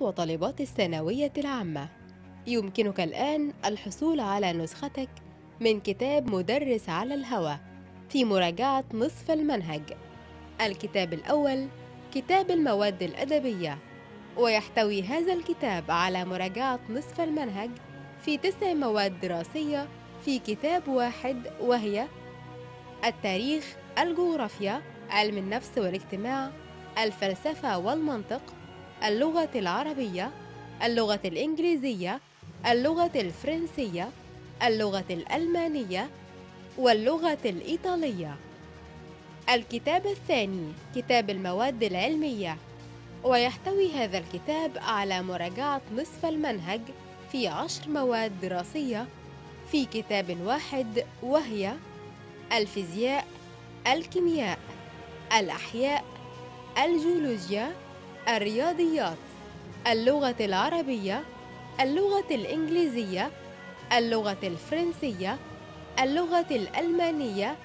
وطالبات الثانوية العامة يمكنك الآن الحصول على نسختك من كتاب مدرس على الهوى في مراجعة نصف المنهج الكتاب الأول كتاب المواد الأدبية ويحتوي هذا الكتاب على مراجعة نصف المنهج في تسع مواد دراسية في كتاب واحد وهي التاريخ، الجغرافيا، علم النفس والاجتماع، الفلسفة والمنطق، اللغة العربية اللغة الإنجليزية اللغة الفرنسية اللغة الألمانية واللغة الإيطالية الكتاب الثاني كتاب المواد العلمية ويحتوي هذا الكتاب على مراجعة نصف المنهج في عشر مواد دراسية في كتاب واحد وهي الفيزياء الكيمياء الأحياء الجيولوجيا الرياضيات اللغة العربية اللغة الإنجليزية اللغة الفرنسية اللغة الألمانية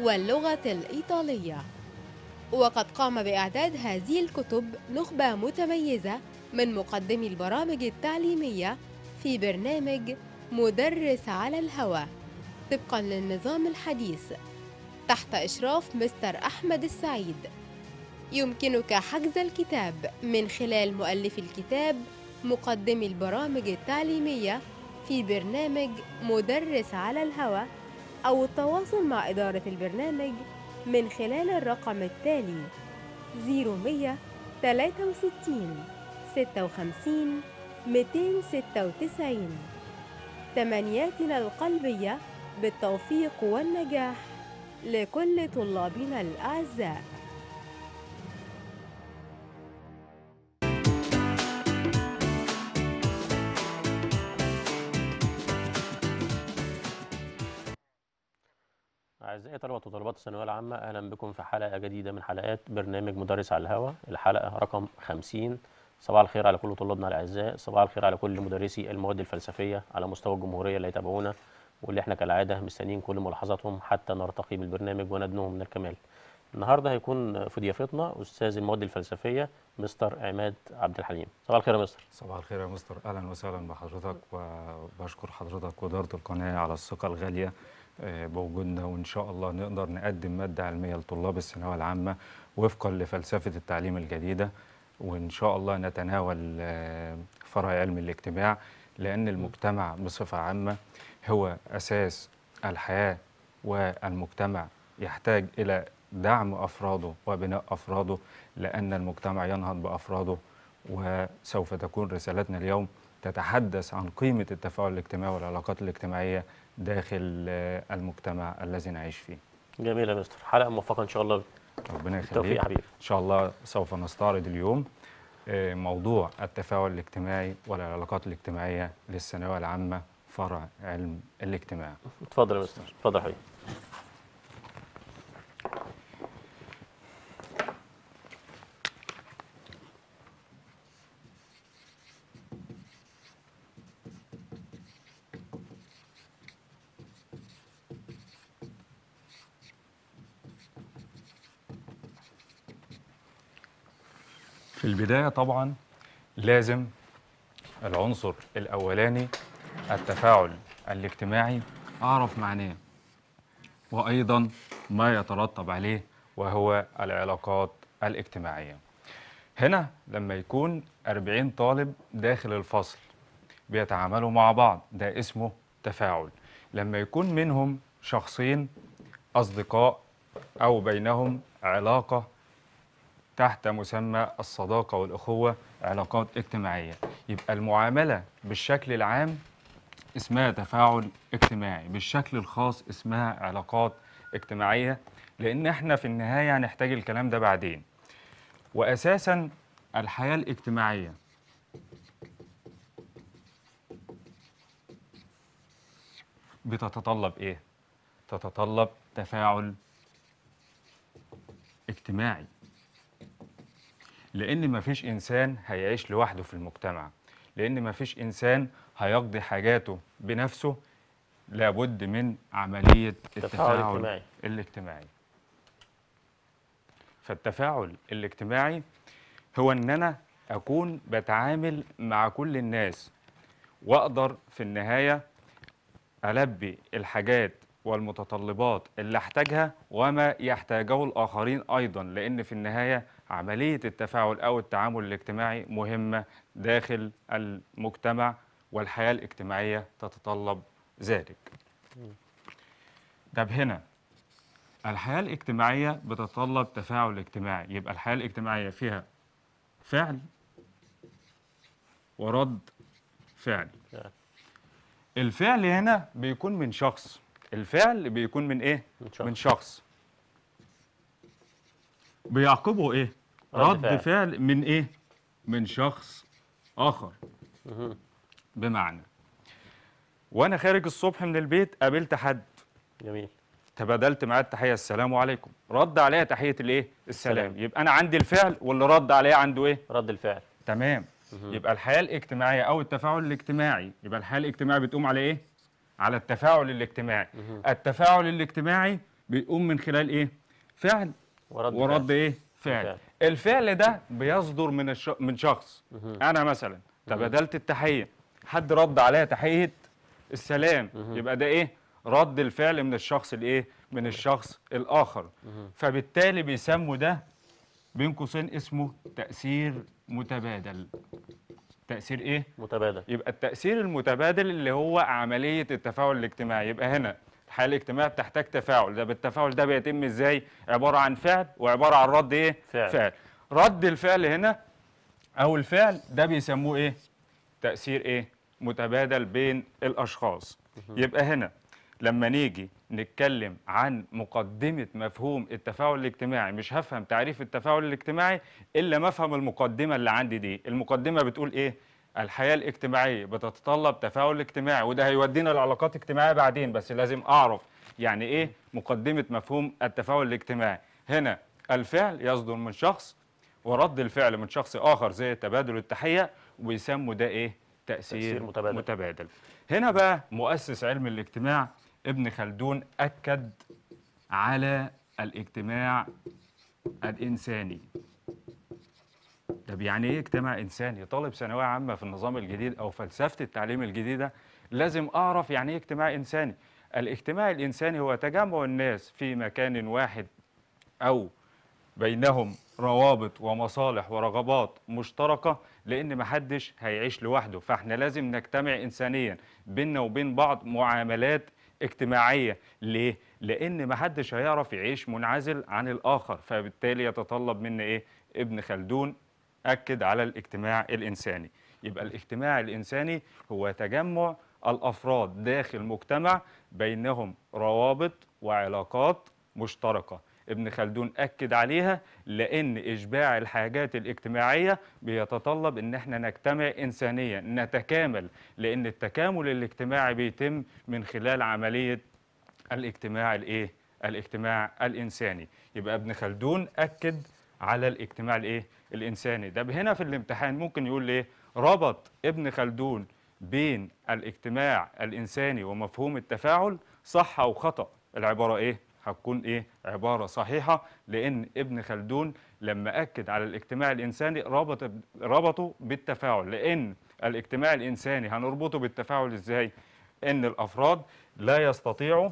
واللغة الإيطالية وقد قام بإعداد هذه الكتب نخبة متميزة من مقدمي البرامج التعليمية في برنامج مدرس على الهوى طبقا للنظام الحديث تحت إشراف مستر أحمد السعيد يمكنك حجز الكتاب من خلال مؤلف الكتاب مقدم البرامج التعليمية في برنامج مدرس على الهوى أو التواصل مع إدارة البرنامج من خلال الرقم التالي 0163 56 296 تمنياتنا القلبية بالتوفيق والنجاح لكل طلابنا الأعزاء أعزائي طلبة وطلبات الثانوية العامة أهلا بكم في حلقة جديدة من حلقات برنامج مدرس على الهوا الحلقة رقم 50 صباح الخير على كل طلابنا الأعزاء صباح الخير على كل مدرسي المواد الفلسفية على مستوى الجمهورية اللي يتابعونا واللي احنا كالعادة مستنيين كل ملاحظاتهم حتى نرتقي بالبرنامج وندنوهم من الكمال النهاردة هيكون في ضيافتنا أستاذ المواد الفلسفية مستر عماد عبد الحليم صباح الخير يا مستر صباح الخير يا مستر أهلا وسهلا بحضرتك وبشكر حضرتك وإدارة القناة على الثقة الغالية آه، بوجودنا وإن شاء الله نقدر نقدم مادة علمية لطلاب الثانوية العامة وفقا لفلسفة التعليم الجديدة وإن شاء الله نتناول آه، فرع علم الاجتماع لأن المجتمع بصفة عامة هو أساس الحياة والمجتمع يحتاج إلى دعم أفراده وبناء أفراده لأن المجتمع ينهض بأفراده وسوف تكون رسالتنا اليوم تتحدث عن قيمة التفاعل الاجتماعي والعلاقات الاجتماعية داخل المجتمع الذي نعيش فيه جميل يا مستر حلقة موفقة إن شاء الله ربنا يخليك حبيبي إن شاء الله سوف نستعرض اليوم آه، موضوع التفاعل الاجتماعي والعلاقات الاجتماعية للثانوية العامة فرع علم الاجتماع اتفضل يا مستر اتفضل حبيبي البداية طبعا لازم العنصر الأولاني التفاعل الاجتماعي أعرف معناه وأيضا ما يترتب عليه وهو العلاقات الاجتماعية هنا لما يكون 40 طالب داخل الفصل بيتعاملوا مع بعض ده اسمه تفاعل لما يكون منهم شخصين أصدقاء أو بينهم علاقة تحت مسمى الصداقة والأخوة علاقات اجتماعية يبقى المعاملة بالشكل العام اسمها تفاعل اجتماعي بالشكل الخاص اسمها علاقات اجتماعية لأن احنا في النهاية هنحتاج الكلام ده بعدين وأساسا الحياة الاجتماعية بتتطلب إيه؟ تتطلب تفاعل اجتماعي لأن مفيش إنسان هيعيش لوحده في المجتمع لأن مفيش إنسان هيقضي حاجاته بنفسه لابد من عملية التفاعل الاجتماعي. الاجتماعي فالتفاعل الاجتماعي هو إن أنا أكون بتعامل مع كل الناس وأقدر في النهاية ألبي الحاجات والمتطلبات اللي احتاجها وما يحتاجه الآخرين أيضا لأن في النهاية عملية التفاعل أو التعامل الاجتماعي مهمة داخل المجتمع والحياة الاجتماعية تتطلب ذلك طب هنا الحياة الاجتماعية بتتطلب تفاعل اجتماعي يبقى الحياة الاجتماعية فيها فعل ورد فعل الفعل هنا بيكون من شخص الفعل بيكون من ايه من شخص, من شخص. بيعقبه ايه رد فعل. فعل من ايه من شخص اخر بمعنى وانا خارج الصبح من البيت قابلت حد جميل تبادلت معاه التحيه السلام عليكم رد عليا تحيه الايه السلام السلام يبقى انا عندي الفعل واللي رد عليا عنده ايه رد الفعل تمام يبقى الحياه الاجتماعيه او التفاعل الاجتماعي يبقى الحياه الاجتماعيه بتقوم على ايه على التفاعل الاجتماعي التفاعل الاجتماعي بيقوم من خلال ايه فعل ورد, ورد ايه فعل. فعل الفعل ده بيصدر من الش... من شخص انا مثلا تبادلت التحيه حد رد عليا تحيه السلام يبقى ده ايه رد الفعل من الشخص الايه من الشخص الاخر فبالتالي بيسموا ده بين قوسين اسمه تاثير متبادل تاثير ايه متبادل يبقى التاثير المتبادل اللي هو عمليه التفاعل الاجتماعي يبقى هنا الحياه الاجتماعيه بتحتاج تفاعل ده بالتفاعل ده بيتم ازاي عباره عن فعل وعباره عن رد ايه فعل, فعل. رد الفعل هنا او الفعل ده بيسموه ايه تاثير ايه متبادل بين الاشخاص يبقى هنا لما نيجي نتكلم عن مقدمة مفهوم التفاعل الاجتماعي مش هفهم تعريف التفاعل الاجتماعي إلا ما افهم المقدمة اللي عندي دي المقدمة بتقول إيه؟ الحياه الاجتماعيه بتتطلب تفاعل اجتماعي وده هيودينا لعلاقات اجتماعيه بعدين بس لازم اعرف يعني ايه مقدمه مفهوم التفاعل الاجتماعي هنا الفعل يصدر من شخص ورد الفعل من شخص اخر زي تبادل التحيه ويسموا ده ايه تاثير, تأثير متبادل. متبادل هنا بقى مؤسس علم الاجتماع ابن خلدون اكد على الاجتماع الانساني طب يعني ايه اجتماع انساني طالب ثانويه عامه في النظام الجديد او فلسفه التعليم الجديده لازم اعرف يعني ايه اجتماع انساني الاجتماع الانساني هو تجمع الناس في مكان واحد او بينهم روابط ومصالح ورغبات مشتركة لأن محدش هيعيش لوحده فإحنا لازم نجتمع إنسانيا بيننا وبين بعض معاملات اجتماعية ليه؟ لأن محدش هيعرف يعيش منعزل عن الآخر فبالتالي يتطلب منا إيه؟ ابن خلدون أكد على الاجتماع الإنساني يبقى الاجتماع الإنساني هو تجمع الأفراد داخل مجتمع بينهم روابط وعلاقات مشتركة ابن خلدون أكد عليها لأن إشباع الحاجات الاجتماعية بيتطلب إن احنا نجتمع إنسانيا نتكامل لأن التكامل الاجتماعي بيتم من خلال عملية الاجتماع الإيه؟ الاجتماع الإنساني يبقى ابن خلدون أكد على الاجتماع الايه الانساني ده هنا في الامتحان ممكن يقول ايه ربط ابن خلدون بين الاجتماع الانساني ومفهوم التفاعل صح او خطا العباره ايه هتكون ايه عباره صحيحه لان ابن خلدون لما اكد على الاجتماع الانساني ربط ربطه بالتفاعل لان الاجتماع الانساني هنربطه بالتفاعل ازاي ان الافراد لا يستطيعوا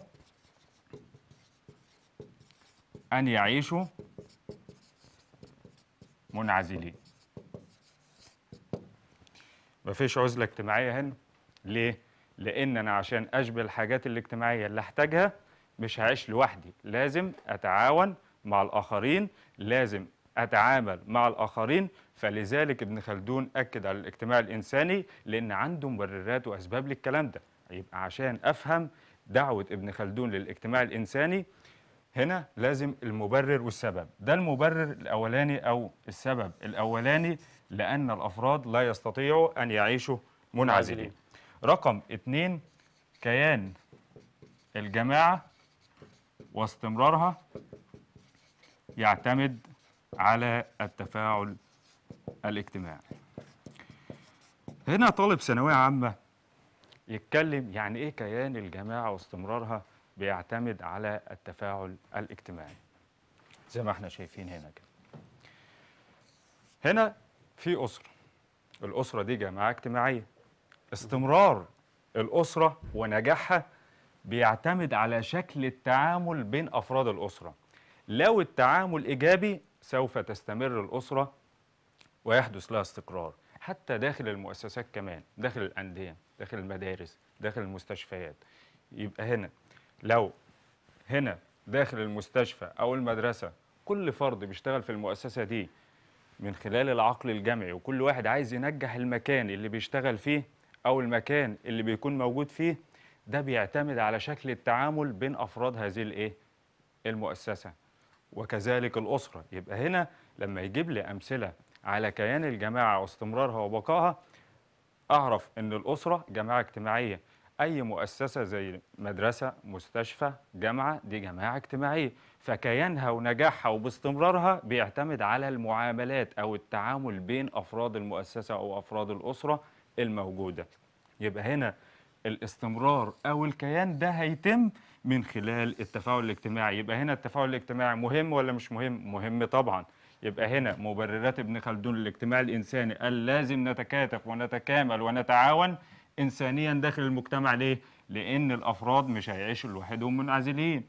ان يعيشوا منعزلين مفيش عزلة اجتماعية هنا ليه؟ لأن أنا عشان أشبه الحاجات الاجتماعية اللي أحتاجها مش هعيش لوحدي لازم أتعاون مع الآخرين لازم أتعامل مع الآخرين فلذلك ابن خلدون أكد على الاجتماع الإنساني لأن عنده مبررات وأسباب للكلام ده يبقى عشان أفهم دعوة ابن خلدون للاجتماع الإنساني هنا لازم المبرر والسبب ده المبرر الأولاني أو السبب الأولاني لأن الأفراد لا يستطيعوا أن يعيشوا منعزلين رقم اثنين كيان الجماعة واستمرارها يعتمد على التفاعل الاجتماعي هنا طالب ثانوية عامة يتكلم يعني ايه كيان الجماعة واستمرارها بيعتمد على التفاعل الاجتماعي زي ما احنا شايفين هنا كده هنا في أسرة الأسرة دي جماعة اجتماعية استمرار الأسرة ونجاحها بيعتمد على شكل التعامل بين أفراد الأسرة لو التعامل إيجابي سوف تستمر الأسرة ويحدث لها استقرار حتى داخل المؤسسات كمان داخل الأندية داخل المدارس داخل المستشفيات يبقى هنا لو هنا داخل المستشفى أو المدرسة كل فرد بيشتغل في المؤسسة دي من خلال العقل الجمعي وكل واحد عايز ينجح المكان اللي بيشتغل فيه أو المكان اللي بيكون موجود فيه ده بيعتمد على شكل التعامل بين أفراد هذه الإيه؟ المؤسسة وكذلك الأسرة يبقى هنا لما يجيب لي أمثلة على كيان الجماعة واستمرارها وبقائها أعرف أن الأسرة جماعة اجتماعية اي مؤسسه زي مدرسه مستشفى جامعه دي جماعه اجتماعيه فكيانها ونجاحها وباستمرارها بيعتمد على المعاملات او التعامل بين افراد المؤسسه او افراد الاسره الموجوده يبقى هنا الاستمرار او الكيان ده هيتم من خلال التفاعل الاجتماعي يبقى هنا التفاعل الاجتماعي مهم ولا مش مهم مهم طبعا يبقى هنا مبررات ابن خلدون الاجتماع الانساني قال لازم نتكاتف ونتكامل ونتعاون انسانيا داخل المجتمع ليه لان الافراد مش هيعيشوا لوحدهم منعزلين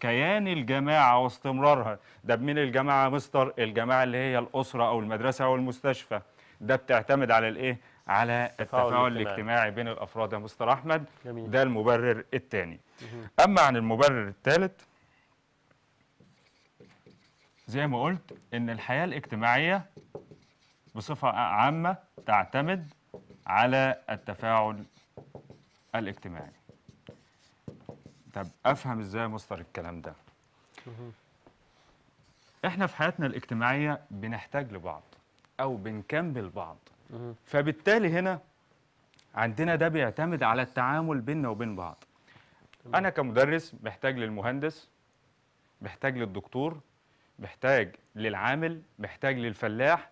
كيان الجماعه واستمرارها ده بمين الجماعه مستر الجماعه اللي هي الاسره او المدرسه او المستشفى ده بتعتمد على الايه على التفاعل الاجتماعي بين الافراد يا مستر احمد جميل. ده المبرر الثاني اما عن المبرر الثالث زي ما قلت ان الحياه الاجتماعيه بصفه عامه تعتمد على التفاعل الاجتماعي طب افهم ازاي مصدر الكلام ده احنا في حياتنا الاجتماعيه بنحتاج لبعض او بنكمل بعض فبالتالي هنا عندنا ده بيعتمد على التعامل بيننا وبين بعض انا كمدرس محتاج للمهندس محتاج للدكتور محتاج للعامل محتاج للفلاح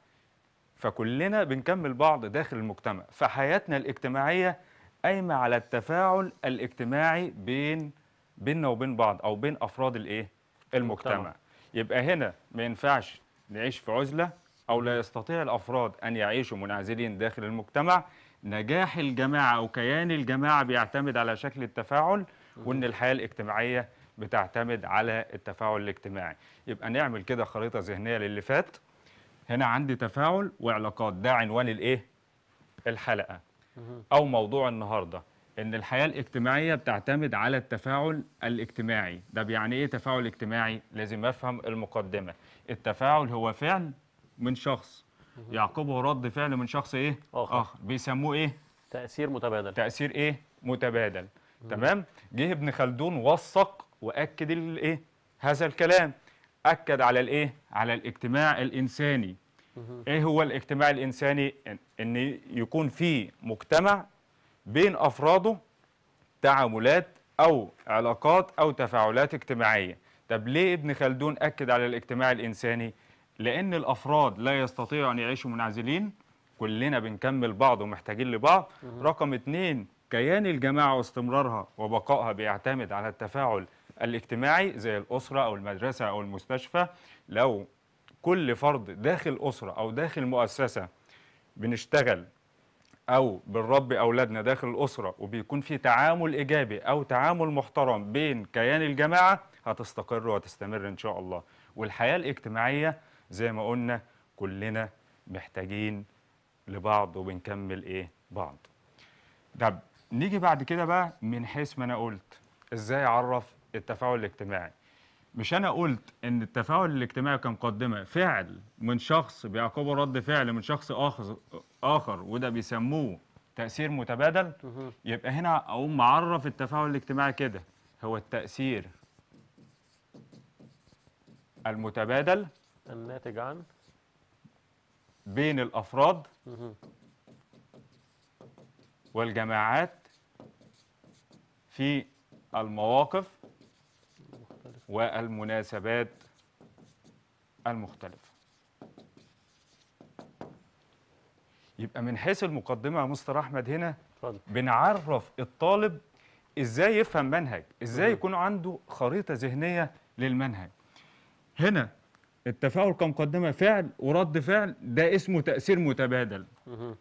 فكلنا بنكمل بعض داخل المجتمع فحياتنا الاجتماعية قايمة على التفاعل الاجتماعي بين بيننا وبين بعض أو بين أفراد الإيه؟ المجتمع. المجتمع يبقى هنا ما ينفعش نعيش في عزلة أو لا يستطيع الأفراد أن يعيشوا منعزلين داخل المجتمع نجاح الجماعة أو كيان الجماعة بيعتمد على شكل التفاعل وإن الحياة الاجتماعية بتعتمد على التفاعل الاجتماعي يبقى نعمل كده خريطة ذهنية للي فات هنا عندي تفاعل وعلاقات ده عنوان الايه الحلقه او موضوع النهارده ان الحياه الاجتماعيه بتعتمد على التفاعل الاجتماعي ده يعني ايه تفاعل اجتماعي لازم افهم المقدمه التفاعل هو فعل من شخص يعقبه رد فعل من شخص ايه اخر, آخر. بيسموه ايه تاثير متبادل تاثير ايه متبادل تمام جه ابن خلدون وثق واكد الايه هذا الكلام اكد على الايه على الاجتماع الانساني ايه هو الاجتماع الانساني ان يكون في مجتمع بين افراده تعاملات او علاقات او تفاعلات اجتماعيه طب ليه ابن خلدون اكد على الاجتماع الانساني لان الافراد لا يستطيعوا ان يعيشوا منعزلين كلنا بنكمل بعض ومحتاجين لبعض رقم اتنين كيان الجماعه واستمرارها وبقائها بيعتمد على التفاعل الاجتماعي زي الاسره او المدرسه او المستشفى لو كل فرد داخل أسرة أو داخل مؤسسة بنشتغل أو بنربي أولادنا داخل الأسرة وبيكون في تعامل إيجابي أو تعامل محترم بين كيان الجماعة هتستقر وتستمر إن شاء الله والحياة الاجتماعية زي ما قلنا كلنا محتاجين لبعض وبنكمل إيه بعض طب نيجي بعد كده بقى من حيث ما أنا قلت إزاي أعرف التفاعل الاجتماعي مش انا قلت ان التفاعل الاجتماعي كان قدمه فعل من شخص بيعقبه رد فعل من شخص اخر اخر وده بيسموه تاثير متبادل يبقى هنا اقوم معرف التفاعل الاجتماعي كده هو التاثير المتبادل الناتج عن بين الافراد والجماعات في المواقف والمناسبات المختلفة يبقى من حيث المقدمة يا مستر أحمد هنا بنعرف الطالب إزاي يفهم منهج إزاي يكون عنده خريطة ذهنية للمنهج هنا التفاعل كمقدمة فعل ورد فعل ده اسمه تأثير متبادل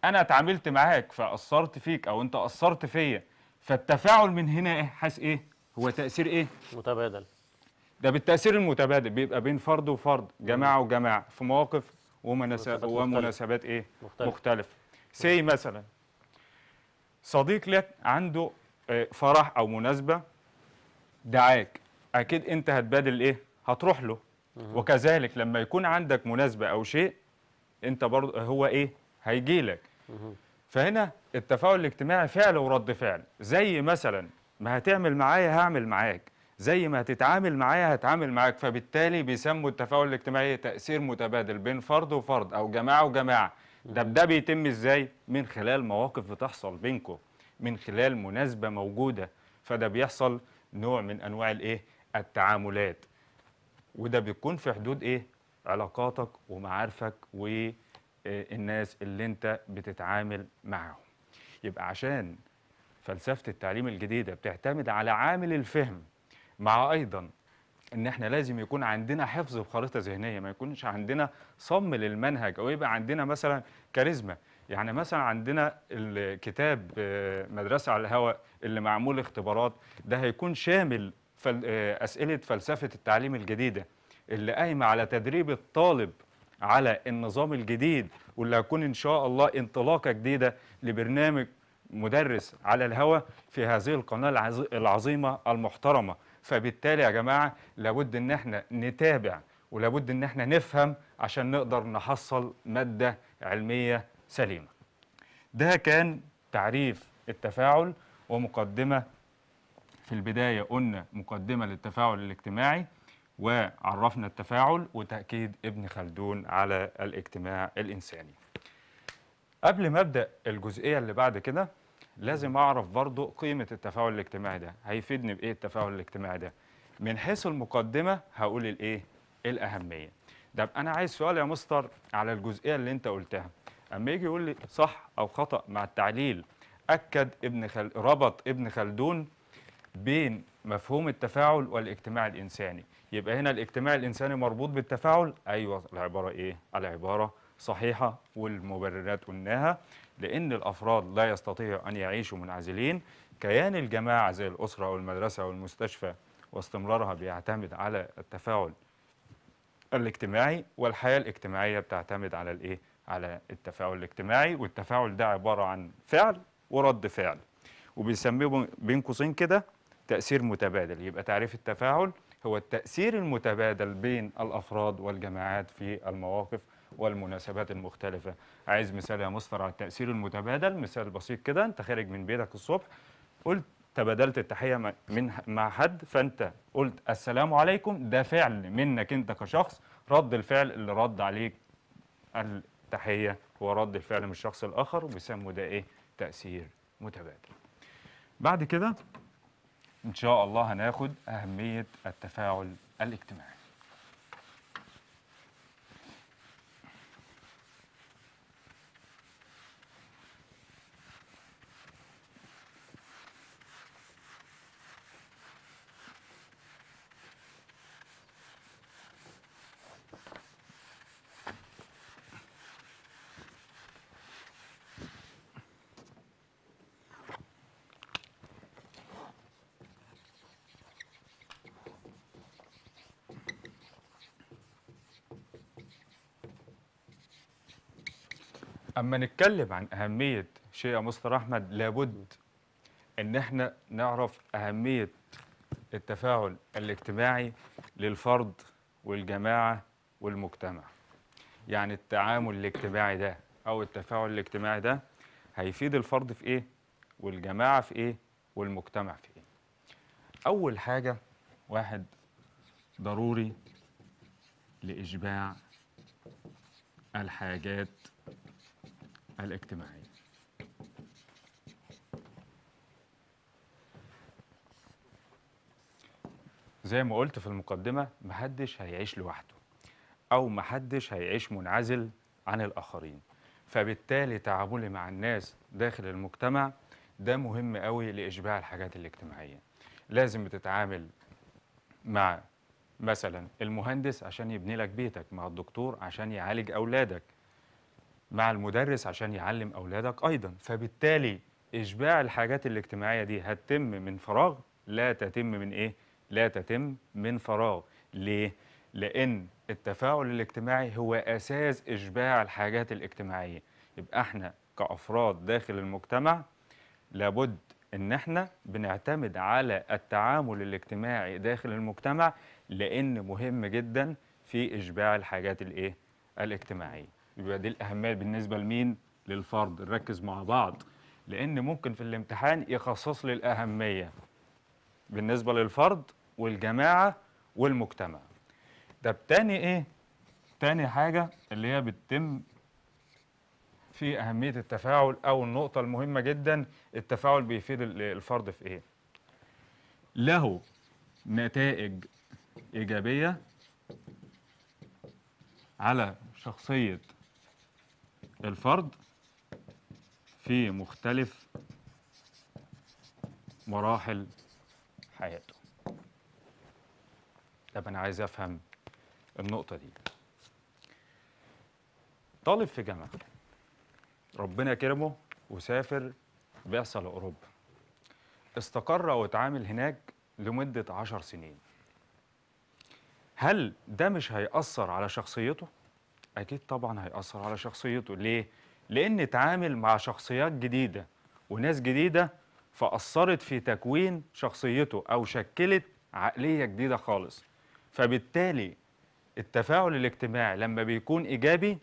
أنا اتعاملت معاك فأثرت فيك أو أنت أثرت فيا فالتفاعل من هنا إيه حاس إيه هو تأثير إيه متبادل ده بالتاثير المتبادل بيبقى بين فرد وفرد جماعه وجماعه في مواقف ومناسبات ومناسبات ايه مختلف. مختلفه سي مثلا صديق لك عنده آه، فرح او مناسبه دعاك اكيد انت هتبادل ايه هتروح له وكذلك لما يكون عندك مناسبه او شيء انت برضه هو ايه هيجي لك فهنا التفاعل الاجتماعي فعل ورد فعل زي مثلا ما هتعمل معايا هعمل معاك زي ما هتتعامل معايا هتعامل معاك فبالتالي بيسموا التفاعل الاجتماعي تأثير متبادل بين فرد وفرد أو جماعة وجماعة ده ده بيتم إزاي؟ من خلال مواقف بتحصل بينكم من خلال مناسبة موجودة فده بيحصل نوع من أنواع الإيه؟ التعاملات وده بيكون في حدود إيه؟ علاقاتك ومعارفك والناس اللي أنت بتتعامل معاهم يبقى عشان فلسفة التعليم الجديدة بتعتمد على عامل الفهم مع ايضا ان احنا لازم يكون عندنا حفظ بخريطه ذهنيه ما يكونش عندنا صم للمنهج او يبقى عندنا مثلا كاريزما يعني مثلا عندنا الكتاب آه، مدرسه على الهواء اللي معمول اختبارات ده هيكون شامل آه، اسئله فلسفه التعليم الجديده اللي قايمه على تدريب الطالب على النظام الجديد واللي هيكون ان شاء الله انطلاقه جديده لبرنامج مدرس على الهواء في هذه القناه العظيمه المحترمه فبالتالي يا جماعه لابد ان احنا نتابع ولابد ان احنا نفهم عشان نقدر نحصل ماده علميه سليمه ده كان تعريف التفاعل ومقدمه في البدايه قلنا مقدمه للتفاعل الاجتماعي وعرفنا التفاعل وتاكيد ابن خلدون على الاجتماع الانساني قبل ما ابدا الجزئيه اللي بعد كده لازم اعرف برضو قيمه التفاعل الاجتماعي ده هيفيدني بايه التفاعل الاجتماعي ده من حيث المقدمه هقول الايه الاهميه طب انا عايز سؤال يا مستر على الجزئيه اللي انت قلتها اما يجي يقول لي صح او خطا مع التعليل اكد ابن خل... ربط ابن خلدون بين مفهوم التفاعل والاجتماع الانساني يبقى هنا الاجتماع الانساني مربوط بالتفاعل ايوه العباره ايه العباره صحيحه والمبررات قلناها لأن الأفراد لا يستطيعوا أن يعيشوا منعزلين كيان الجماعة زي الأسرة أو المدرسة أو المستشفى واستمرارها بيعتمد على التفاعل الاجتماعي والحياة الاجتماعية بتعتمد على الإيه؟ على التفاعل الاجتماعي والتفاعل ده عبارة عن فعل ورد فعل وبيسميه بين قوسين كده تأثير متبادل يبقى تعريف التفاعل هو التأثير المتبادل بين الأفراد والجماعات في المواقف والمناسبات المختلفة عايز مثال يا مستر على التأثير المتبادل مثال بسيط كده أنت خارج من بيتك الصبح قلت تبادلت التحية من مع حد فأنت قلت السلام عليكم ده فعل منك أنت كشخص رد الفعل اللي رد عليك التحية هو رد الفعل من الشخص الآخر وبيسموا ده إيه تأثير متبادل بعد كده إن شاء الله هناخد أهمية التفاعل الاجتماعي اما نتكلم عن اهميه شيء يا مستر احمد لابد ان احنا نعرف اهميه التفاعل الاجتماعي للفرد والجماعه والمجتمع يعني التعامل الاجتماعي ده او التفاعل الاجتماعي ده هيفيد الفرد في ايه والجماعه في ايه والمجتمع في ايه اول حاجه واحد ضروري لاشباع الحاجات الاجتماعية زي ما قلت في المقدمة محدش هيعيش لوحده أو محدش هيعيش منعزل عن الآخرين فبالتالي تعاملي مع الناس داخل المجتمع ده مهم قوي لإشباع الحاجات الاجتماعية لازم بتتعامل مع مثلا المهندس عشان يبني لك بيتك مع الدكتور عشان يعالج أولادك مع المدرس عشان يعلم أولادك أيضا فبالتالي إشباع الحاجات الاجتماعية دي هتتم من فراغ لا تتم من إيه؟ لا تتم من فراغ ليه؟ لأن التفاعل الاجتماعي هو أساس إشباع الحاجات الاجتماعية يبقى احنا كأفراد داخل المجتمع لابد ان احنا بنعتمد على التعامل الاجتماعي داخل المجتمع لان مهم جدا في اشباع الحاجات الايه الاجتماعيه يبقى دي الاهميه بالنسبه لمين للفرد نركز مع بعض لان ممكن في الامتحان يخصص لي الاهميه بالنسبه للفرد والجماعه والمجتمع طب تاني ايه تاني حاجه اللي هي بتتم في اهميه التفاعل او النقطه المهمه جدا التفاعل بيفيد الفرد في ايه له نتائج ايجابيه على شخصيه الفرد في مختلف مراحل حياته طب انا عايز افهم النقطه دي طالب في جامعه ربنا كرمه وسافر بعثه لاوروبا استقر واتعامل هناك لمده عشر سنين هل ده مش هيأثر على شخصيته؟ اكيد طبعا هيأثر على شخصيته ليه لان اتعامل مع شخصيات جديده وناس جديده فأثرت في تكوين شخصيته او شكلت عقليه جديده خالص فبالتالي التفاعل الاجتماعي لما بيكون ايجابي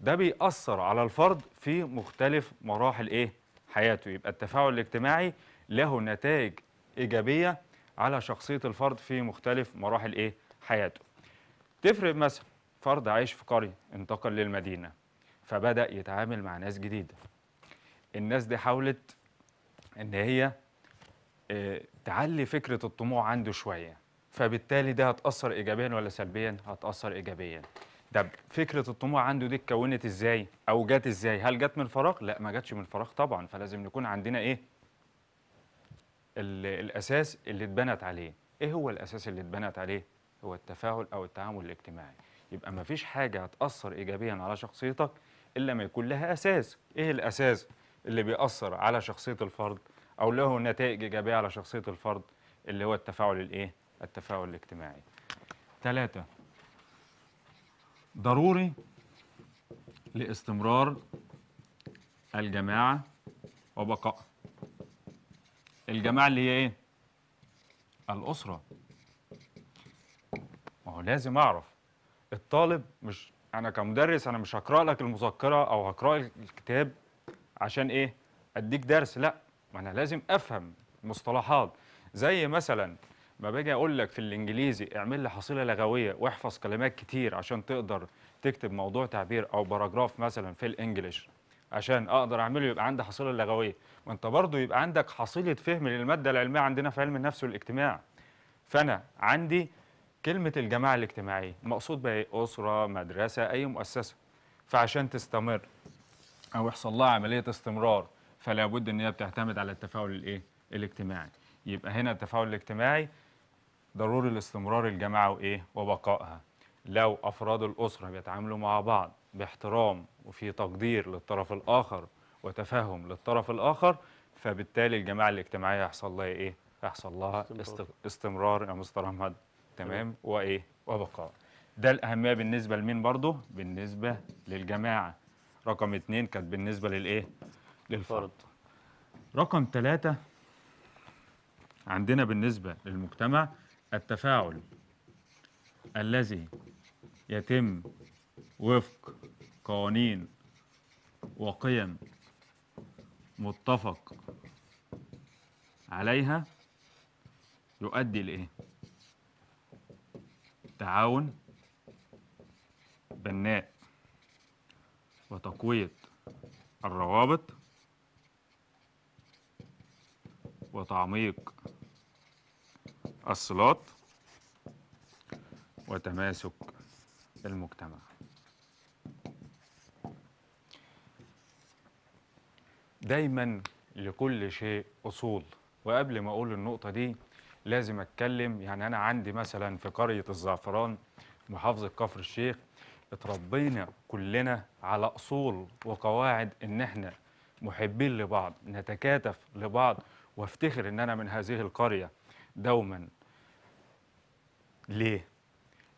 ده بيأثر على الفرد في مختلف مراحل ايه حياته يبقى التفاعل الاجتماعي له نتائج ايجابيه على شخصيه الفرد في مختلف مراحل ايه حياته تفرق مثلا فرد عايش في قرية انتقل للمدينة فبدأ يتعامل مع ناس جديدة الناس دي حاولت ان هي آه، تعلي فكرة الطموح عنده شوية فبالتالي ده هتأثر إيجابيا ولا سلبيا؟ هتأثر إيجابيا طب فكرة الطموح عنده دي اتكونت إزاي؟ أو جت إزاي؟ هل جت من فراغ؟ لا ما جاتش من فراغ طبعا فلازم نكون عندنا إيه؟ الأساس اللي اتبنت عليه إيه هو الأساس اللي اتبنت عليه؟ هو التفاعل أو التعامل الاجتماعي يبقى ما فيش حاجة هتأثر إيجابيا على شخصيتك إلا ما يكون لها أساس إيه الأساس اللي بيأثر على شخصية الفرد أو له نتائج إيجابية على شخصية الفرد اللي هو التفاعل الإيه؟ التفاعل الاجتماعي ثلاثة ضروري لاستمرار الجماعة وبقاء الجماعة اللي هي إيه؟ الأسرة ما هو لازم أعرف الطالب مش انا كمدرس انا مش هقرا لك المذكره او هقرا الكتاب عشان ايه اديك درس لا ما انا لازم افهم المصطلحات زي مثلا ما باجي اقول لك في الانجليزي اعمل لي حصيله لغويه واحفظ كلمات كتير عشان تقدر تكتب موضوع تعبير او باراجراف مثلا في الانجليش عشان اقدر اعمله يبقى عندي حصيله لغويه ما انت برضه يبقى عندك حصيله فهم للماده العلميه عندنا في علم النفس والاجتماع فانا عندي كلمة الجماعة الاجتماعية مقصود بها إيه؟ أسرة مدرسة أي مؤسسة فعشان تستمر أو يحصل لها عملية استمرار فلا بد إن هي بتعتمد على التفاعل الإيه الاجتماعي يبقى هنا التفاعل الاجتماعي ضروري لاستمرار الجماعة وإيه وبقائها لو أفراد الأسرة بيتعاملوا مع بعض باحترام وفي تقدير للطرف الآخر وتفاهم للطرف الآخر فبالتالي الجماعة الاجتماعية هيحصل لها إيه؟ هيحصل لها استمرار يا مستر أحمد تمام وايه وبقاء ده الاهميه بالنسبه لمين برضه بالنسبه للجماعه رقم اتنين كانت بالنسبه للايه للفرد رقم ثلاثة عندنا بالنسبة للمجتمع التفاعل الذي يتم وفق قوانين وقيم متفق عليها يؤدي لإيه؟ تعاون بناء وتقوية الروابط وتعميق الصلات وتماسك المجتمع دايما لكل شيء أصول وقبل ما أقول النقطة دي لازم اتكلم يعني انا عندي مثلا في قريه الزعفران محافظه كفر الشيخ اتربينا كلنا على اصول وقواعد ان احنا محبين لبعض نتكاتف لبعض وافتخر ان انا من هذه القريه دوما ليه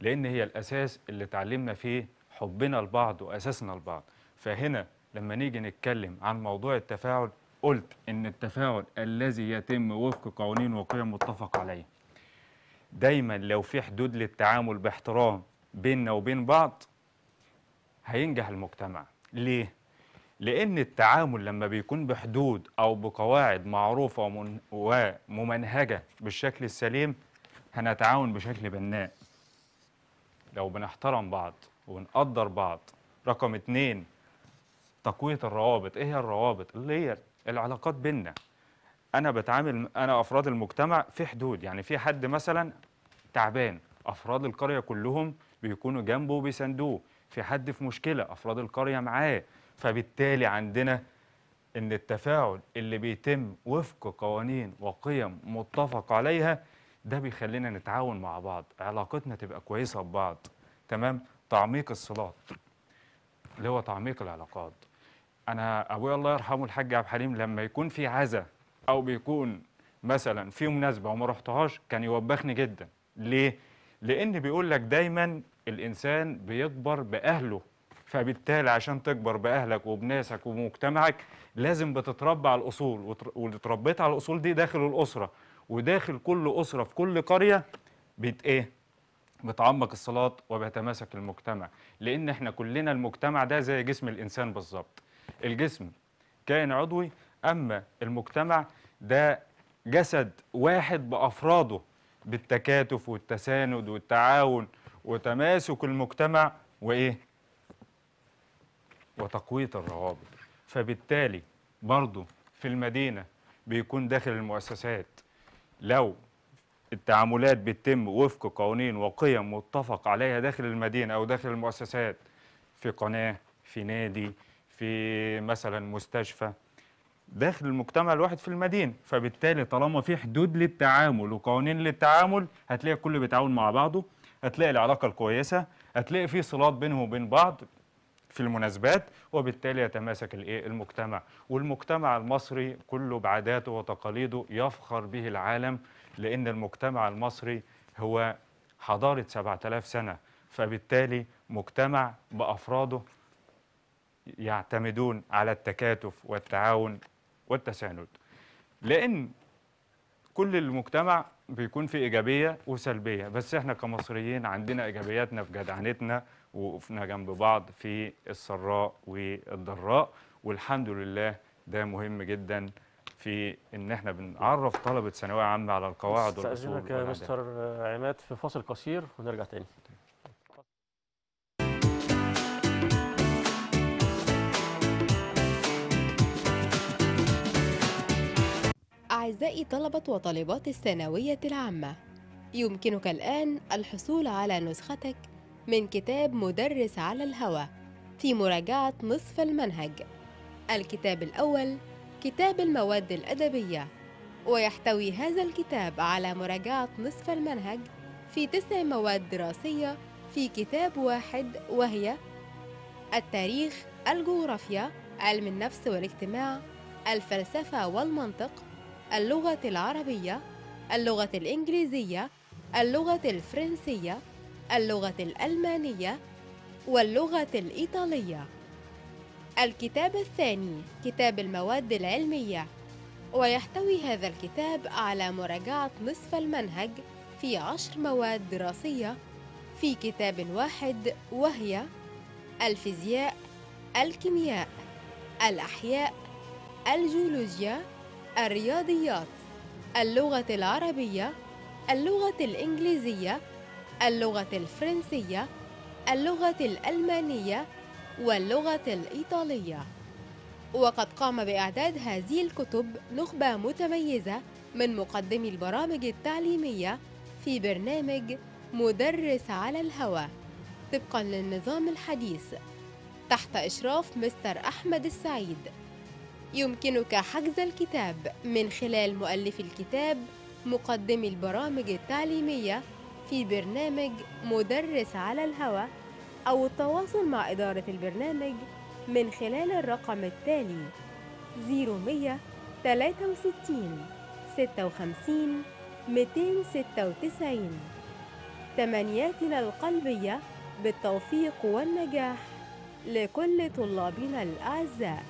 لان هي الاساس اللي اتعلمنا فيه حبنا لبعض واساسنا لبعض فهنا لما نيجي نتكلم عن موضوع التفاعل قلت ان التفاعل الذي يتم وفق قوانين وقيم متفق عليه دايما لو في حدود للتعامل باحترام بيننا وبين بعض هينجح المجتمع ليه؟ لأن التعامل لما بيكون بحدود أو بقواعد معروفة وممنهجة بالشكل السليم هنتعاون بشكل بناء لو بنحترم بعض ونقدر بعض رقم اتنين تقوية الروابط ايه هي الروابط اللي هي العلاقات بيننا انا بتعامل انا افراد المجتمع في حدود يعني في حد مثلا تعبان افراد القريه كلهم بيكونوا جنبه وبيساندوه في حد في مشكله افراد القريه معاه فبالتالي عندنا ان التفاعل اللي بيتم وفق قوانين وقيم متفق عليها ده بيخلينا نتعاون مع بعض علاقتنا تبقى كويسه ببعض تمام تعميق الصلات اللي هو تعميق العلاقات انا ابويا الله يرحمه الحاج عبد الحليم لما يكون في عزا او بيكون مثلا في مناسبه وما رحتهاش كان يوبخني جدا ليه لان بيقول لك دايما الانسان بيكبر باهله فبالتالي عشان تكبر باهلك وبناسك ومجتمعك لازم بتتربى على الاصول واللي اتربيت على الاصول دي داخل الاسره وداخل كل اسره في كل قريه بت ايه بتعمق الصلات وبيتماسك المجتمع لان احنا كلنا المجتمع ده زي جسم الانسان بالظبط الجسم كائن عضوي أما المجتمع ده جسد واحد بأفراده بالتكاتف والتساند والتعاون وتماسك المجتمع وإيه؟ وتقوية الروابط فبالتالي برضو في المدينة بيكون داخل المؤسسات لو التعاملات بتتم وفق قوانين وقيم متفق عليها داخل المدينة أو داخل المؤسسات في قناة في نادي في مثلا مستشفى داخل المجتمع الواحد في المدينه فبالتالي طالما في حدود للتعامل وقوانين للتعامل هتلاقي الكل بيتعاون مع بعضه هتلاقي العلاقه الكويسه هتلاقي في صلات بينهم وبين بعض في المناسبات وبالتالي يتماسك الايه المجتمع والمجتمع المصري كله بعاداته وتقاليده يفخر به العالم لان المجتمع المصري هو حضاره 7000 سنه فبالتالي مجتمع بافراده يعتمدون على التكاتف والتعاون والتساند لأن كل المجتمع بيكون في إيجابية وسلبية بس إحنا كمصريين عندنا إيجابياتنا في جدعنتنا وقفنا جنب بعض في السراء والضراء والحمد لله ده مهم جدا في ان احنا بنعرف طلبه ثانويه عامه على القواعد والاصول استاذنك يا مستر عماد في فاصل قصير ونرجع تاني أعزائي طلبة وطالبات الثانوية العامة يمكنك الآن الحصول على نسختك من كتاب مدرس على الهوى في مراجعة نصف المنهج الكتاب الأول كتاب المواد الأدبية ويحتوي هذا الكتاب على مراجعة نصف المنهج في تسع مواد دراسية في كتاب واحد وهي التاريخ، الجغرافيا، علم النفس والاجتماع، الفلسفة والمنطق، اللغة العربية اللغة الإنجليزية اللغة الفرنسية اللغة الألمانية واللغة الإيطالية الكتاب الثاني كتاب المواد العلمية ويحتوي هذا الكتاب على مراجعة نصف المنهج في عشر مواد دراسية في كتاب واحد وهي الفيزياء الكيمياء الأحياء الجيولوجيا الرياضيات اللغة العربية اللغة الإنجليزية اللغة الفرنسية اللغة الألمانية واللغة الإيطالية وقد قام بإعداد هذه الكتب نخبة متميزة من مقدمي البرامج التعليمية في برنامج مدرس على الهوى طبقا للنظام الحديث تحت إشراف مستر أحمد السعيد يمكنك حجز الكتاب من خلال مؤلف الكتاب مقدم البرامج التعليمية في برنامج مدرس على الهوى أو التواصل مع إدارة البرنامج من خلال الرقم التالي 0163 56 296 تمنياتنا القلبية بالتوفيق والنجاح لكل طلابنا الأعزاء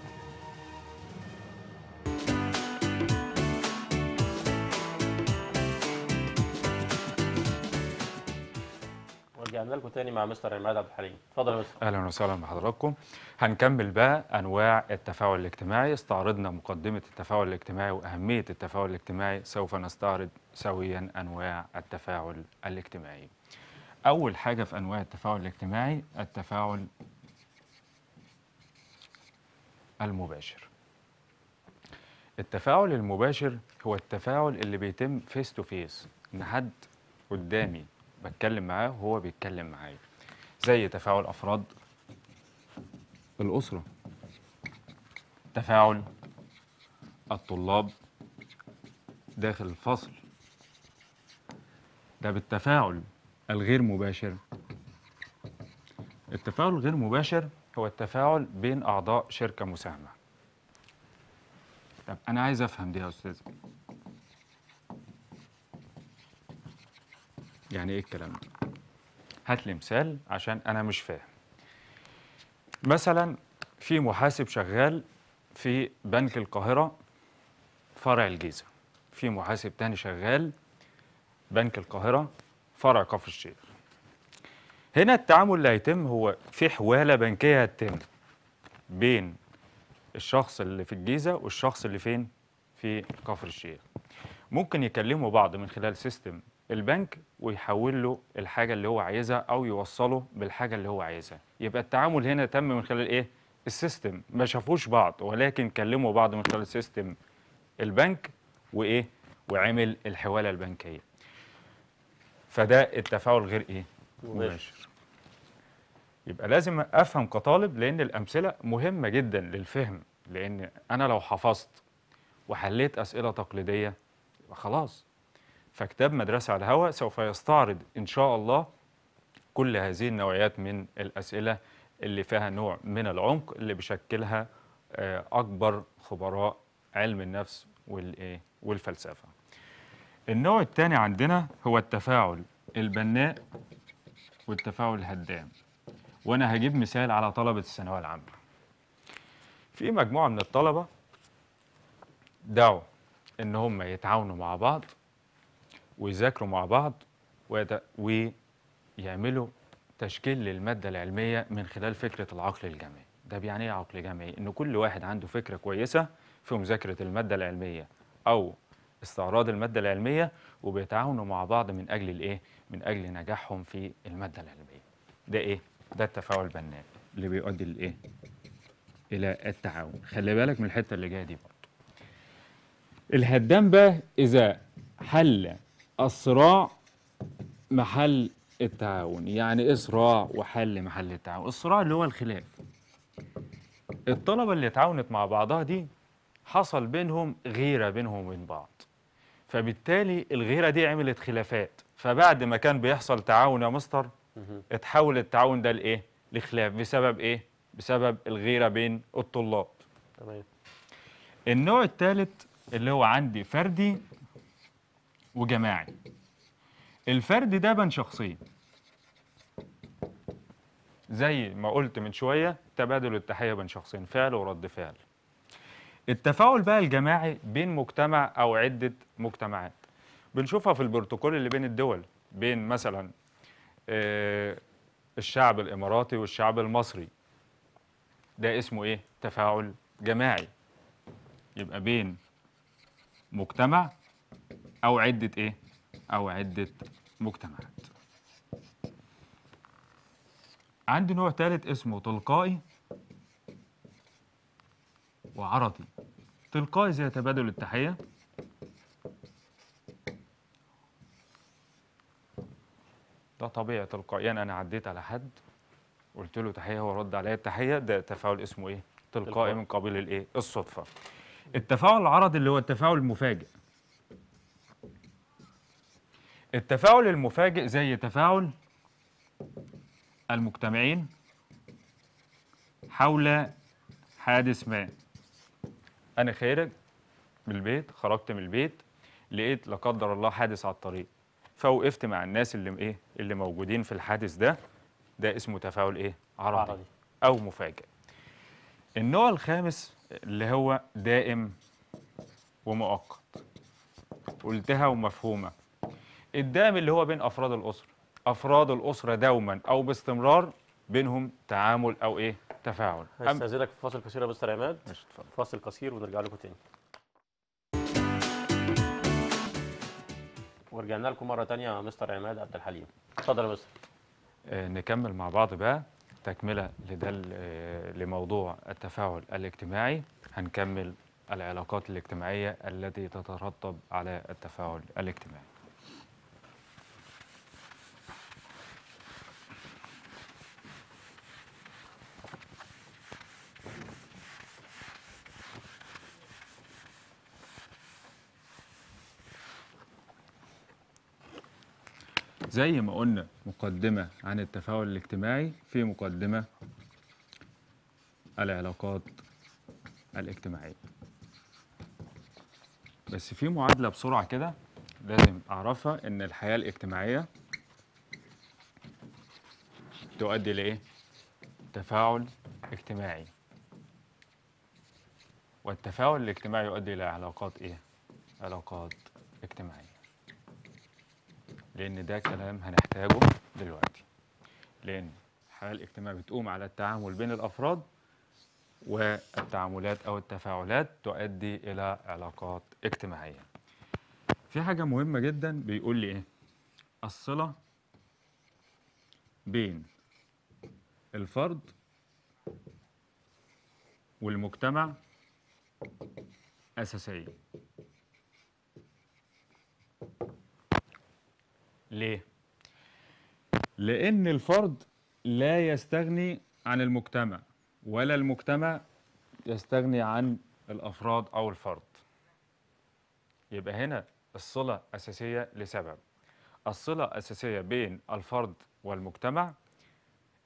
رجعنا لكم تاني مع مستر عماد عبد الحليم اتفضل يا مستر اهلا وسهلا بحضراتكم هنكمل بقى انواع التفاعل الاجتماعي استعرضنا مقدمه التفاعل الاجتماعي واهميه التفاعل الاجتماعي سوف نستعرض سويا انواع التفاعل الاجتماعي اول حاجه في انواع التفاعل الاجتماعي التفاعل المباشر التفاعل المباشر هو التفاعل اللي بيتم فيس تو فيس ان حد قدامي بتكلم معاه وهو بيتكلم معايا زي تفاعل افراد الاسره تفاعل الطلاب داخل الفصل ده بالتفاعل الغير مباشر التفاعل الغير مباشر هو التفاعل بين اعضاء شركه مساهمه طب انا عايز افهم دي يا استاذ يعني ايه الكلام ده هات لي مثال عشان انا مش فاهم مثلا في محاسب شغال في بنك القاهره فرع الجيزه في محاسب تاني شغال بنك القاهره فرع كفر الشيخ هنا التعامل اللي هيتم هو في حواله بنكيه هتتم بين الشخص اللي في الجيزه والشخص اللي فين في كفر الشيخ ممكن يكلموا بعض من خلال سيستم البنك ويحول له الحاجة اللي هو عايزها أو يوصله بالحاجة اللي هو عايزها يبقى التعامل هنا تم من خلال إيه؟ السيستم ما شافوش بعض ولكن كلموا بعض من خلال سيستم البنك وإيه؟ وعمل الحوالة البنكية فده التفاعل غير إيه؟ مباشر يبقى لازم أفهم كطالب لأن الأمثلة مهمة جدا للفهم لأن أنا لو حفظت وحليت أسئلة تقليدية خلاص فكتاب مدرسة على الهواء سوف يستعرض إن شاء الله كل هذه النوعيات من الأسئلة اللي فيها نوع من العمق اللي بيشكلها آه، أكبر خبراء علم النفس والفلسفة النوع الثاني عندنا هو التفاعل البناء والتفاعل الهدام وأنا هجيب مثال على طلبة الثانوية العامة في مجموعة من الطلبة دعوا إن هم يتعاونوا مع بعض ويذاكروا مع بعض ويعملوا تشكيل للمادة العلمية من خلال فكرة العقل الجمعي ده بيعني ايه عقل جمعي؟ إن كل واحد عنده فكرة كويسة في مذاكرة المادة العلمية أو استعراض المادة العلمية وبيتعاونوا مع بعض من أجل الإيه؟ من أجل نجاحهم في المادة العلمية ده إيه؟ ده التفاعل البناء اللي بيؤدي لإيه؟ إلى التعاون خلي بالك من الحتة اللي جاية دي برضه الهدام بقى إذا حل الصراع محل التعاون يعني ايه صراع وحل محل التعاون الصراع اللي هو الخلاف الطلبة اللي اتعاونت مع بعضها دي حصل بينهم غيرة بينهم وبين بعض فبالتالي الغيرة دي عملت خلافات فبعد ما كان بيحصل تعاون يا مستر اتحول التعاون ده لايه لخلاف بسبب ايه بسبب الغيرة بين الطلاب تمام النوع الثالث اللي هو عندي فردي وجماعي الفرد ده بين شخصين زي ما قلت من شوية تبادل التحية بين شخصين فعل ورد فعل التفاعل بقى الجماعي بين مجتمع أو عدة مجتمعات بنشوفها في البروتوكول اللي بين الدول بين مثلا آه، الشعب الإماراتي والشعب المصري ده اسمه إيه؟ تفاعل جماعي يبقى بين مجتمع أو عدة إيه؟ أو عدة مجتمعات عندي نوع ثالث اسمه تلقائي وعرضي تلقائي زي تبادل التحية ده طبيعي تلقائيا يعني أنا عديت على حد قلت له تحية هو رد عليا التحية ده تفاعل اسمه إيه؟ تلقائي من قبيل الإيه؟ الصدفة التفاعل العرضي اللي هو التفاعل المفاجئ التفاعل المفاجئ زي تفاعل المجتمعين حول حادث ما أنا خارج من البيت خرجت من البيت لقيت لا قدر الله حادث على الطريق فوقفت مع الناس اللي ايه اللي موجودين في الحادث ده ده اسمه تفاعل ايه عرضي, عرضي. او مفاجئ النوع الخامس اللي هو دائم ومؤقت قلتها ومفهومه الدام اللي هو بين افراد الاسره افراد الاسره دوما او باستمرار بينهم تعامل او ايه تفاعل هستاذنك في فاصل قصير يا مستر عماد ماشي اتفضل فاصل قصير ونرجع لكم تاني ورجعنا لكم مره تانية يا مستر عماد عبد الحليم اتفضل يا مستر آه نكمل مع بعض بقى تكمله لده آه، لموضوع التفاعل الاجتماعي هنكمل العلاقات الاجتماعيه التي تترتب على التفاعل الاجتماعي زي ما قلنا مقدمة عن التفاعل الاجتماعي في مقدمة العلاقات الاجتماعية بس في معادلة بسرعة كده لازم أعرفها إن الحياة الاجتماعية تؤدي لإيه؟ تفاعل اجتماعي والتفاعل الاجتماعي يؤدي إلى علاقات إيه؟ علاقات اجتماعية لأن ده كلام هنحتاجه دلوقتي لأن الحياه الاجتماعية بتقوم على التعامل بين الأفراد والتعاملات أو التفاعلات تؤدي إلى علاقات اجتماعية في حاجة مهمة جدا بيقول لي إيه الصلة بين الفرد والمجتمع أساسية ليه؟ لأن الفرد لا يستغني عن المجتمع ولا المجتمع يستغني عن الأفراد أو الفرد يبقى هنا الصلة أساسية لسبب الصلة أساسية بين الفرد والمجتمع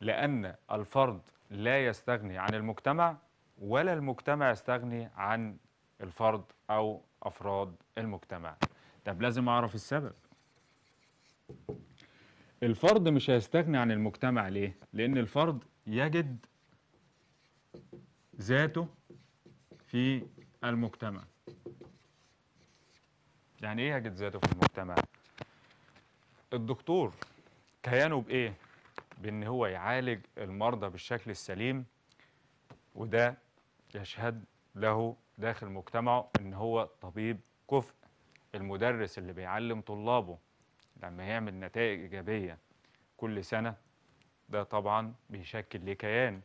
لأن الفرد لا يستغني عن المجتمع ولا المجتمع يستغني عن الفرد أو أفراد المجتمع طب لازم أعرف السبب الفرد مش هيستغني عن المجتمع ليه؟ لأن الفرد يجد ذاته في المجتمع يعني ايه يجد ذاته في المجتمع الدكتور كيانه بايه بان هو يعالج المرضى بالشكل السليم وده يشهد له داخل مجتمعه ان هو طبيب كفء المدرس اللي بيعلم طلابه لما يعمل نتائج إيجابية كل سنة ده طبعا بيشكل ليه كيان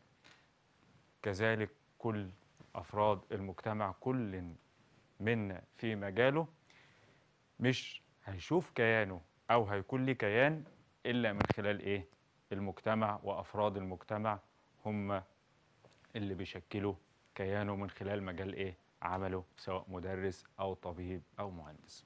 كذلك كل أفراد المجتمع كل منا في مجاله مش هيشوف كيانه أو هيكون ليه كيان إلا من خلال إيه المجتمع وأفراد المجتمع هم اللي بيشكلوا كيانه من خلال مجال إيه عمله سواء مدرس أو طبيب أو مهندس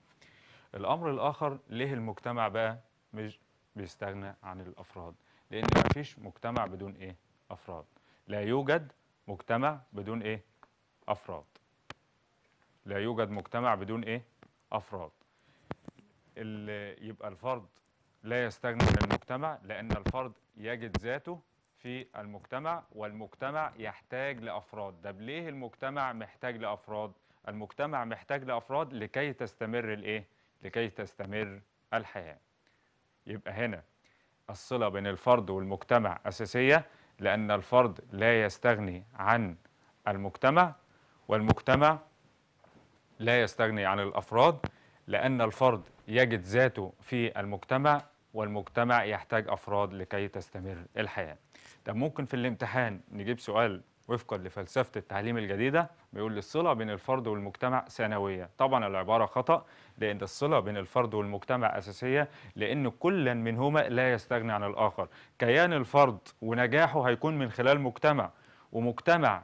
الامر الاخر ليه المجتمع بقى مش بيستغنى عن الافراد لان مفيش مجتمع بدون ايه افراد لا يوجد مجتمع بدون ايه افراد لا يوجد مجتمع بدون ايه افراد يبقى الفرد لا يستغنى عن المجتمع لان الفرد يجد ذاته في المجتمع والمجتمع يحتاج لافراد طب ليه المجتمع محتاج لافراد المجتمع محتاج لافراد لكي تستمر الايه لكي تستمر الحياة يبقى هنا الصلة بين الفرد والمجتمع أساسية لأن الفرد لا يستغني عن المجتمع والمجتمع لا يستغني عن الأفراد لأن الفرد يجد ذاته في المجتمع والمجتمع يحتاج أفراد لكي تستمر الحياة طب ممكن في الامتحان نجيب سؤال وفقا لفلسفة التعليم الجديدة بيقول الصلة بين الفرد والمجتمع ثانوية طبعا العبارة خطأ لأن الصلة بين الفرد والمجتمع أساسية لأن كل منهما لا يستغني عن الآخر كيان الفرد ونجاحه هيكون من خلال مجتمع ومجتمع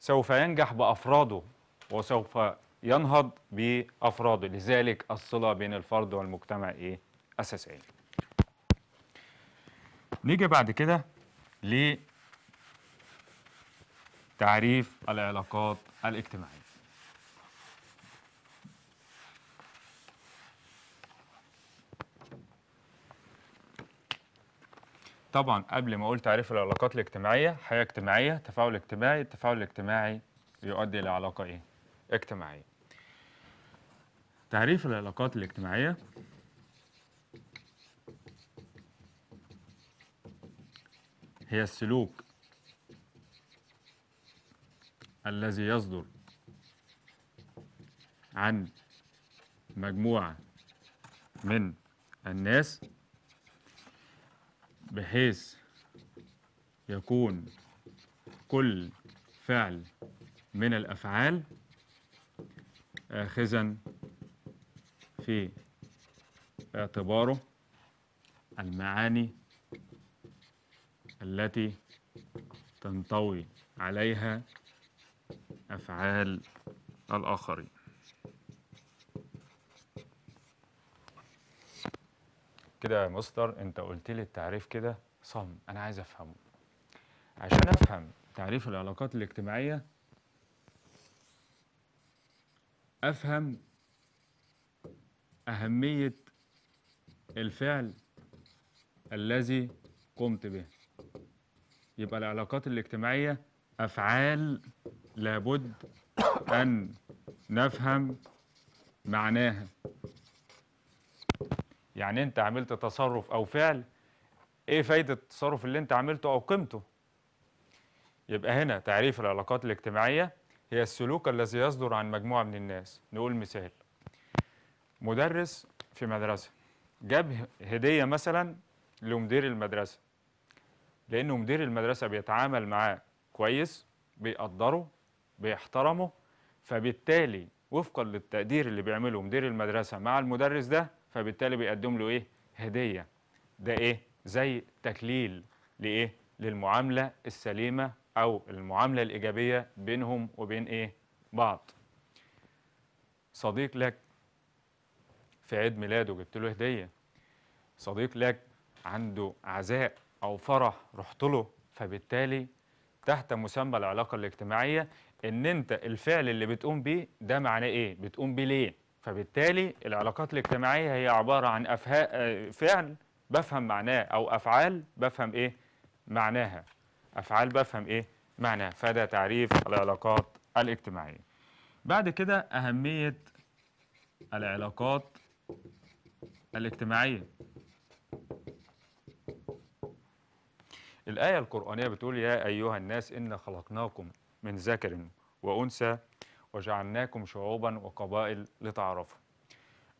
سوف ينجح بأفراده وسوف ينهض بأفراده لذلك الصلة بين الفرد والمجتمع إيه؟ أساسية نيجي بعد كده ليه تعريف العلاقات الاجتماعية طبعا قبل ما اقول تعريف العلاقات الاجتماعيه حياه اجتماعيه تفاعل اجتماعي التفاعل الاجتماعي يؤدي الى علاقه ايه اجتماعيه تعريف العلاقات الاجتماعيه هي السلوك الذي يصدر عن مجموعة من الناس بحيث يكون كل فعل من الأفعال آخذا في اعتباره المعاني التي تنطوي عليها أفعال الآخرين كده يا مستر أنت قلت لي التعريف كده صم أنا عايز أفهمه عشان أفهم تعريف العلاقات الاجتماعية أفهم أهمية الفعل الذي قمت به يبقى العلاقات الاجتماعية أفعال لابد أن نفهم معناها يعني أنت عملت تصرف أو فعل إيه فايدة التصرف اللي أنت عملته أو قيمته يبقى هنا تعريف العلاقات الاجتماعية هي السلوك الذي يصدر عن مجموعة من الناس نقول مثال مدرس في مدرسة جاب هدية مثلا لمدير المدرسة لأنه مدير المدرسة بيتعامل معاه كويس بيقدره بيحترمه فبالتالي وفقا للتقدير اللي بيعمله مدير المدرسة مع المدرس ده فبالتالي بيقدم له إيه؟ هدية ده إيه؟ زي تكليل لإيه؟ للمعاملة السليمة أو المعاملة الإيجابية بينهم وبين إيه؟ بعض صديق لك في عيد ميلاده جبت له هدية صديق لك عنده عزاء أو فرح رحت له فبالتالي تحت مسمى العلاقه الاجتماعيه ان انت الفعل اللي بتقوم بيه ده معناه ايه بتقوم بيه ليه فبالتالي العلاقات الاجتماعيه هي عباره عن أفها... آه، فعل بفهم معناه او افعال بفهم ايه معناها افعال بفهم ايه معناها فده تعريف العلاقات الاجتماعيه بعد كده اهميه العلاقات الاجتماعيه الآية القرآنية بتقول يا أيها الناس إنا خلقناكم من ذكر وأنثى وجعلناكم شعوبا وقبائل لتعرفوا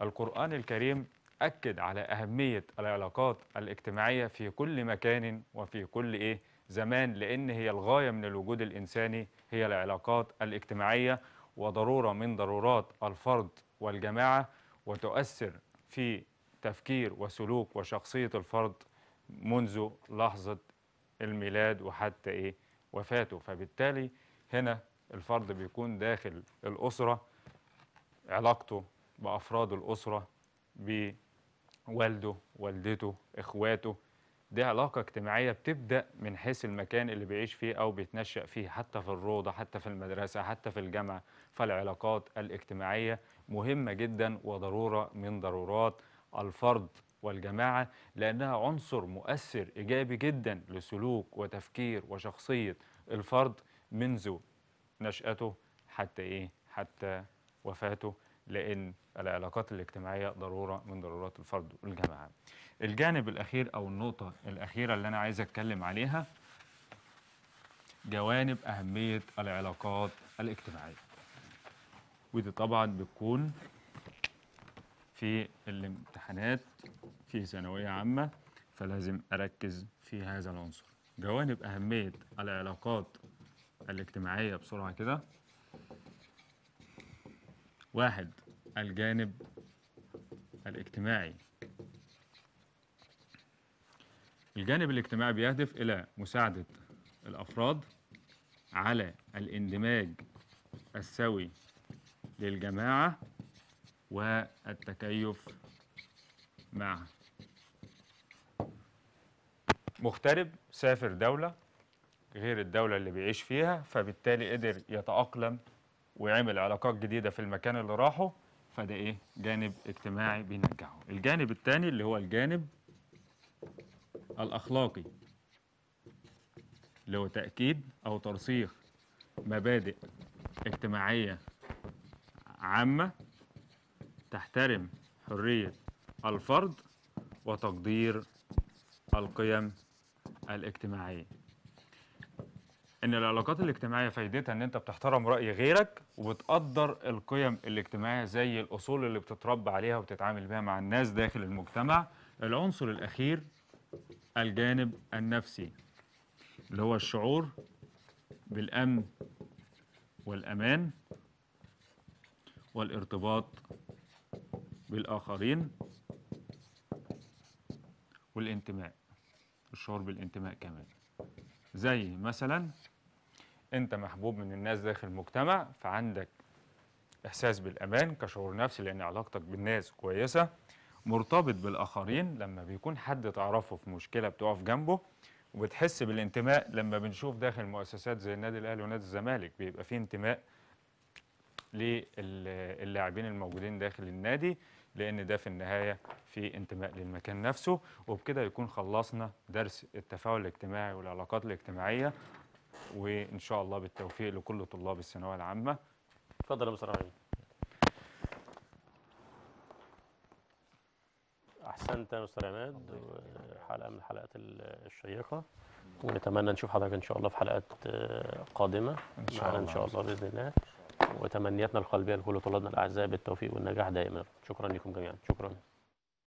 القرآن الكريم أكد على أهمية العلاقات الاجتماعية في كل مكان وفي كل إيه زمان لأن هي الغاية من الوجود الإنساني هي العلاقات الاجتماعية وضرورة من ضرورات الفرد والجماعة وتؤثر في تفكير وسلوك وشخصية الفرد منذ لحظة الميلاد وحتى إيه وفاته فبالتالي هنا الفرد بيكون داخل الأسرة علاقته بأفراد الأسرة بوالده والدته إخواته دي علاقة اجتماعية بتبدأ من حيث المكان اللي بيعيش فيه أو بيتنشأ فيه حتى في الروضة حتى في المدرسة حتى في الجامعة فالعلاقات الاجتماعية مهمة جدا وضرورة من ضرورات الفرد والجماعة لأنها عنصر مؤثر إيجابي جدا لسلوك وتفكير وشخصية الفرد منذ نشأته حتى إيه حتى وفاته لأن العلاقات الاجتماعية ضرورة من ضرورات الفرد والجماعة الجانب الأخير أو النقطة الأخيرة اللي أنا عايز أتكلم عليها جوانب أهمية العلاقات الاجتماعية ودي طبعا بتكون في الامتحانات في ثانوية عامة فلازم أركز في هذا العنصر جوانب أهمية العلاقات الاجتماعية بسرعة كده واحد الجانب الاجتماعي الجانب الاجتماعي بيهدف إلى مساعدة الأفراد على الاندماج السوي للجماعة والتكيف معها مغترب سافر دولة غير الدولة اللي بيعيش فيها فبالتالي قدر يتأقلم ويعمل علاقات جديدة في المكان اللي راحه فده ايه جانب اجتماعي بينجحه الجانب الثاني اللي هو الجانب الأخلاقي اللي هو تأكيد أو ترسيخ مبادئ اجتماعية عامة تحترم حرية الفرد وتقدير القيم الاجتماعية ان العلاقات الاجتماعيه فايدتها ان انت بتحترم راي غيرك وبتقدر القيم الاجتماعيه زي الاصول اللي بتتربى عليها وبتتعامل بيها مع الناس داخل المجتمع العنصر الاخير الجانب النفسي اللي هو الشعور بالامن والامان والارتباط بالآخرين والانتماء الشعور بالانتماء كمان زي مثلا انت محبوب من الناس داخل المجتمع فعندك احساس بالامان كشعور نفسي لان علاقتك بالناس كويسه مرتبط بالاخرين لما بيكون حد تعرفه في مشكله بتقف جنبه وبتحس بالانتماء لما بنشوف داخل مؤسسات زي النادي الاهلي ونادي الزمالك بيبقى فيه انتماء للاعبين الموجودين داخل النادي لأن ده في النهاية في انتماء للمكان نفسه وبكده يكون خلصنا درس التفاعل الاجتماعي والعلاقات الاجتماعية وإن شاء الله بالتوفيق لكل طلاب الثانوية العامة اتفضل يا أبو احسنت يا استاذ عماد حلقه من الحلقات الشيقه ونتمنى نشوف حضرتك ان شاء الله في حلقات آه، قادمه ان شاء الله ان شاء الله باذن الله وتمنياتنا القلبيه لكل طلابنا الاعزاء بالتوفيق والنجاح دائما شكرا لكم جميعا شكرا